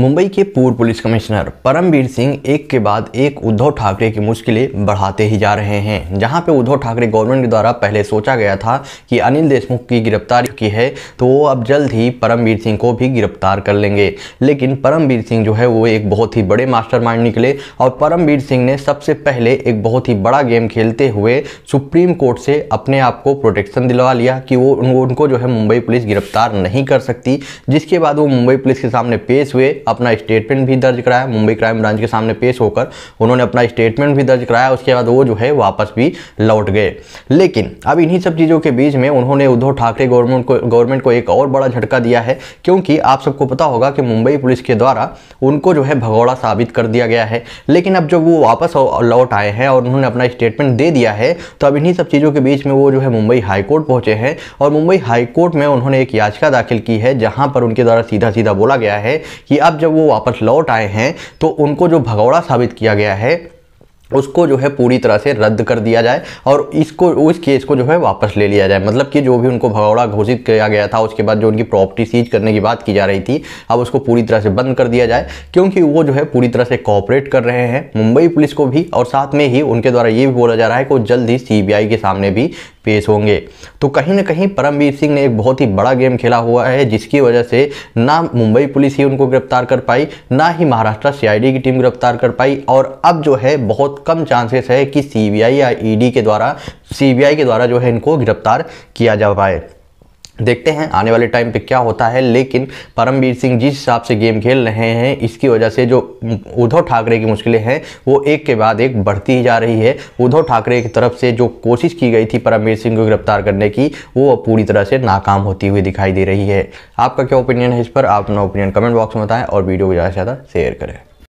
मुंबई के पूर्व police commissioner Paramvir Singh एक के बाद एक उद्धव ठाकरे की मुश्किलें बढ़ाते ही जा रहे हैं जहां पे उद्धव ठाकरे गवर्नमेंट के द्वारा पहले सोचा गया था कि अनिल देशमुख की गिरफ्तारी की है तो वो अब जल्द ही परमवीर सिंह को भी गिरफ्तार कर लेंगे लेकिन परमवीर सिंह जो है वो एक बहुत ही बड़े मास्टर निकले और परमवीर सिंह ने सबसे पहले एक बहुत ही बड़ा गेम खेलते हुए सुप्रीम कोर्ट से अपने आप को प्रोटेक्शन दिलवा लिया कि वो उनको जो है मुंबई पुलिस गिरफ्तार नहीं कर सकती जिसके बाद वो मुंबई पुलिस के सामने पेश हुए अपना स्टेटमेंट भी दर्ज कराया मुंबई क्राइम ब्रांच के सामने पेश होकर उन्होंने अपना स्टेटमेंट भी दर्ज कराया उसके बाद वो जो है वापस भी लौट गए लेकिन अब इन्हीं सब चीज़ों के बीच में उन्होंने उद्धव ठाकरे गवर्नमेंट को गवर्नमेंट को एक और बड़ा झटका दिया है क्योंकि आप सबको पता होगा कि मुंबई पुलिस के द्वारा उनको जो है भगौड़ा साबित कर दिया गया है लेकिन अब जब वो वापस लौट आए हैं और उन्होंने अपना स्टेटमेंट दे दिया है तो अब इन्हीं सब चीज़ों के बीच में वो जो है मुंबई हाईकोर्ट पहुंचे हैं और मुंबई हाईकोर्ट में उन्होंने एक याचिका दाखिल की है जहां पर उनके द्वारा सीधा सीधा बोला गया है कि अब बाद जब वो वापस लौट आए हैं तो उनको जो भगौड़ा साबित किया गया है उसको जो है पूरी तरह से रद्द कर दिया जाए और इसको उस केस को जो है वापस ले लिया जाए मतलब कि जो भी उनको भगौड़ा घोषित किया गया था उसके बाद जो उनकी प्रॉपर्टी सीज करने की बात की जा रही थी अब उसको पूरी तरह से बंद कर दिया जाए क्योंकि वो जो है पूरी तरह से कॉपरेट कर रहे हैं मुंबई पुलिस को भी और साथ में ही उनके द्वारा ये भी बोला जा रहा है कि वो जल्द ही सी के सामने भी पेश होंगे तो कहीं ना कहीं परमवीर सिंह ने एक बहुत ही बड़ा गेम खेला हुआ है जिसकी वजह से ना मुंबई पुलिस ही उनको गिरफ्तार कर पाई ना ही महाराष्ट्र सीआईडी की टीम गिरफ्तार कर पाई और अब जो है बहुत कम चांसेस है कि सीबीआई या ईडी e के द्वारा सीबीआई के द्वारा जो है इनको गिरफ्तार किया जा पाए देखते हैं आने वाले टाइम पे क्या होता है लेकिन परमवीर सिंह जिस हिसाब से गेम खेल रहे हैं इसकी वजह से जो उद्धव ठाकरे की मुश्किलें हैं वो एक के बाद एक बढ़ती ही जा रही है उद्धव ठाकरे की तरफ से जो कोशिश की गई थी परमवीर सिंह को गिरफ्तार करने की वो पूरी तरह से नाकाम होती हुई दिखाई दे रही है आपका क्या ओपिनियन है इस पर आप अपना ओपिनियन कमेंट बॉक्स में बताएं और वीडियो को ज़्यादा से ज़्यादा शेयर करें